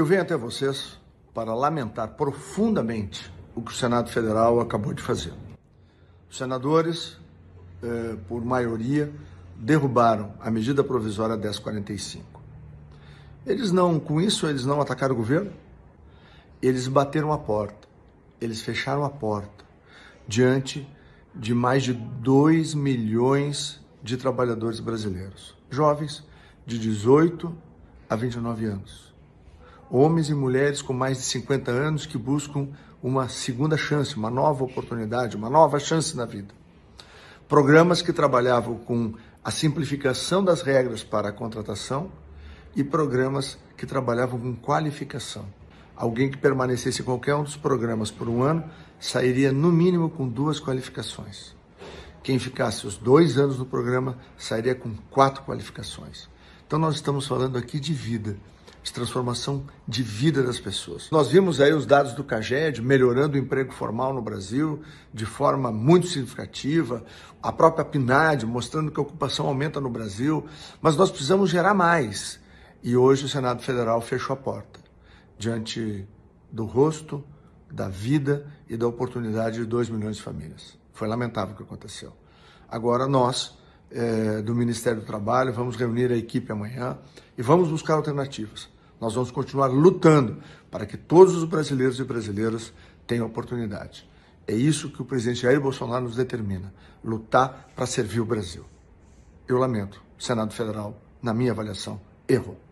Eu venho até vocês para lamentar profundamente o que o Senado Federal acabou de fazer. Os senadores, eh, por maioria, derrubaram a medida provisória 1045. Eles não, com isso, eles não atacaram o governo. Eles bateram a porta. Eles fecharam a porta diante de mais de 2 milhões de trabalhadores brasileiros, jovens de 18 a 29 anos homens e mulheres com mais de 50 anos que buscam uma segunda chance, uma nova oportunidade, uma nova chance na vida. Programas que trabalhavam com a simplificação das regras para a contratação e programas que trabalhavam com qualificação. Alguém que permanecesse em qualquer um dos programas por um ano sairia, no mínimo, com duas qualificações. Quem ficasse os dois anos no programa sairia com quatro qualificações. Então, nós estamos falando aqui de vida de transformação de vida das pessoas. Nós vimos aí os dados do CAGED melhorando o emprego formal no Brasil de forma muito significativa, a própria PNAD mostrando que a ocupação aumenta no Brasil, mas nós precisamos gerar mais. E hoje o Senado Federal fechou a porta diante do rosto, da vida e da oportunidade de 2 milhões de famílias. Foi lamentável o que aconteceu. Agora nós é, do Ministério do Trabalho, vamos reunir a equipe amanhã e vamos buscar alternativas. Nós vamos continuar lutando para que todos os brasileiros e brasileiras tenham oportunidade. É isso que o presidente Jair Bolsonaro nos determina: lutar para servir o Brasil. Eu lamento, o Senado Federal, na minha avaliação, errou.